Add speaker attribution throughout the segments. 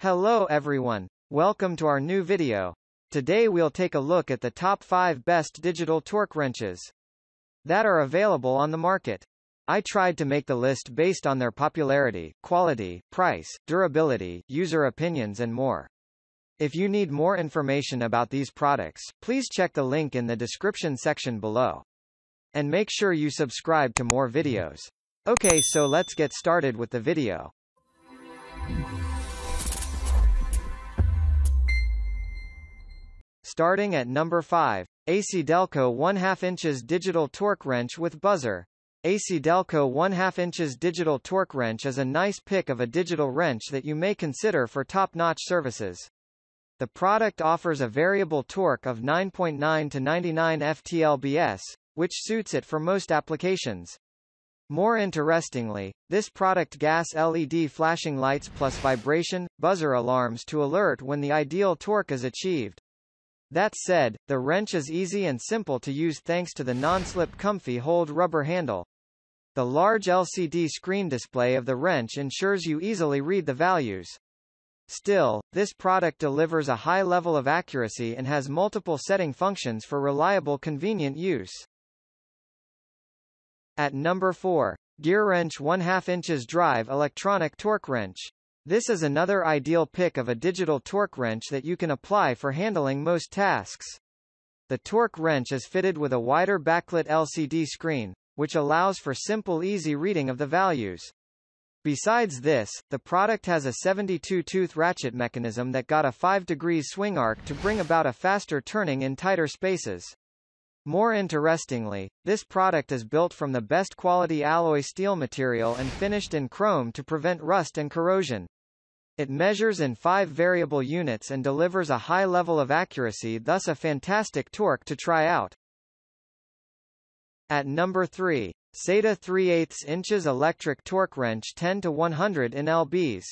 Speaker 1: Hello everyone. Welcome to our new video. Today we'll take a look at the top 5 best digital torque wrenches that are available on the market. I tried to make the list based on their popularity, quality, price, durability, user opinions and more. If you need more information about these products, please check the link in the description section below. And make sure you subscribe to more videos. Okay so let's get started with the video. starting at number 5. AC Delco 1 2 inches digital torque wrench with buzzer. AC Delco 1 2 inches digital torque wrench is a nice pick of a digital wrench that you may consider for top-notch services. The product offers a variable torque of 9.9 to 99 FTLBS, which suits it for most applications. More interestingly, this product gas LED flashing lights plus vibration, buzzer alarms to alert when the ideal torque is achieved. That said, the wrench is easy and simple to use thanks to the non-slip comfy hold rubber handle. The large LCD screen display of the wrench ensures you easily read the values. Still, this product delivers a high level of accuracy and has multiple setting functions for reliable convenient use. At number 4. Gear wrench 1 2 inches drive electronic torque wrench. This is another ideal pick of a digital torque wrench that you can apply for handling most tasks. The torque wrench is fitted with a wider backlit LCD screen, which allows for simple easy reading of the values. Besides this, the product has a 72-tooth ratchet mechanism that got a 5 degrees swing arc to bring about a faster turning in tighter spaces. More interestingly, this product is built from the best quality alloy steel material and finished in chrome to prevent rust and corrosion. It measures in five variable units and delivers a high level of accuracy thus a fantastic torque to try out. At number 3. SATA 3 8 inches electric torque wrench 10 to 100 in lbs.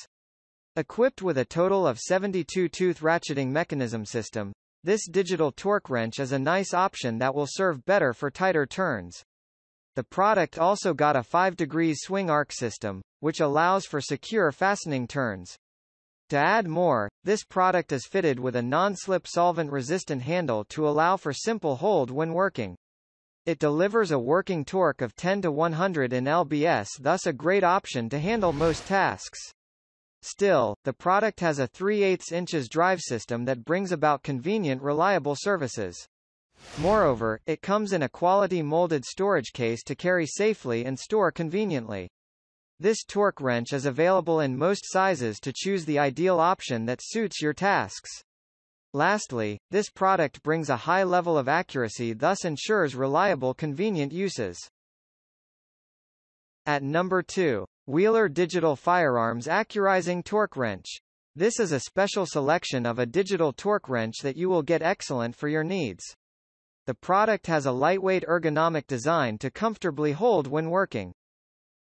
Speaker 1: Equipped with a total of 72-tooth ratcheting mechanism system, this digital torque wrench is a nice option that will serve better for tighter turns. The product also got a 5 degrees swing arc system, which allows for secure fastening turns. To add more, this product is fitted with a non-slip solvent-resistant handle to allow for simple hold when working. It delivers a working torque of 10 to 100 in lbs thus a great option to handle most tasks. Still, the product has a 3 8 inches drive system that brings about convenient reliable services. Moreover, it comes in a quality molded storage case to carry safely and store conveniently. This torque wrench is available in most sizes to choose the ideal option that suits your tasks. Lastly, this product brings a high level of accuracy thus ensures reliable convenient uses. At number 2. Wheeler Digital Firearms Accurizing Torque Wrench. This is a special selection of a digital torque wrench that you will get excellent for your needs. The product has a lightweight ergonomic design to comfortably hold when working.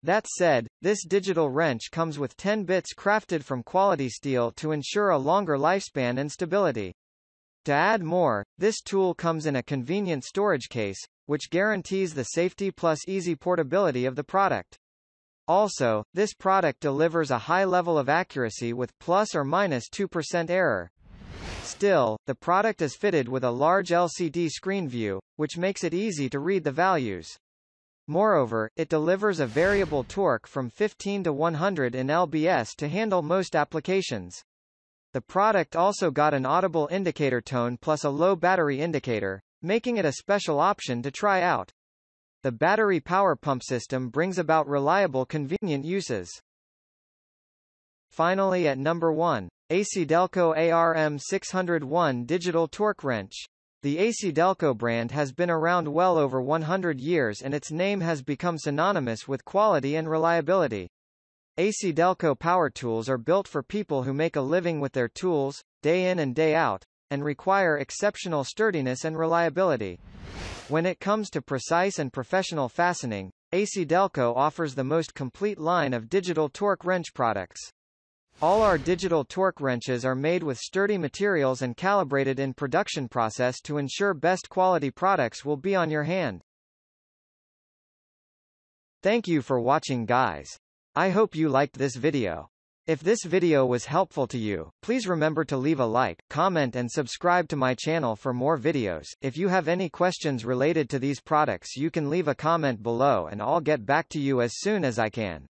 Speaker 1: That said, this digital wrench comes with 10 bits crafted from quality steel to ensure a longer lifespan and stability. To add more, this tool comes in a convenient storage case, which guarantees the safety plus easy portability of the product. Also, this product delivers a high level of accuracy with plus or minus 2% error. Still, the product is fitted with a large LCD screen view, which makes it easy to read the values. Moreover, it delivers a variable torque from 15 to 100 in lbs to handle most applications. The product also got an audible indicator tone plus a low battery indicator, making it a special option to try out. The battery power pump system brings about reliable convenient uses. Finally at number 1, AC Delco ARM601 Digital Torque Wrench. The AC Delco brand has been around well over 100 years and its name has become synonymous with quality and reliability. AC Delco power tools are built for people who make a living with their tools, day in and day out, and require exceptional sturdiness and reliability. When it comes to precise and professional fastening, AC Delco offers the most complete line of digital torque wrench products. All our digital torque wrenches are made with sturdy materials and calibrated in production process to ensure best quality products will be on your hand. Thank you for watching guys. I hope you liked this video. If this video was helpful to you, please remember to leave a like, comment and subscribe to my channel for more videos. If you have any questions related to these products you can leave a comment below and I'll get back to you as soon as I can.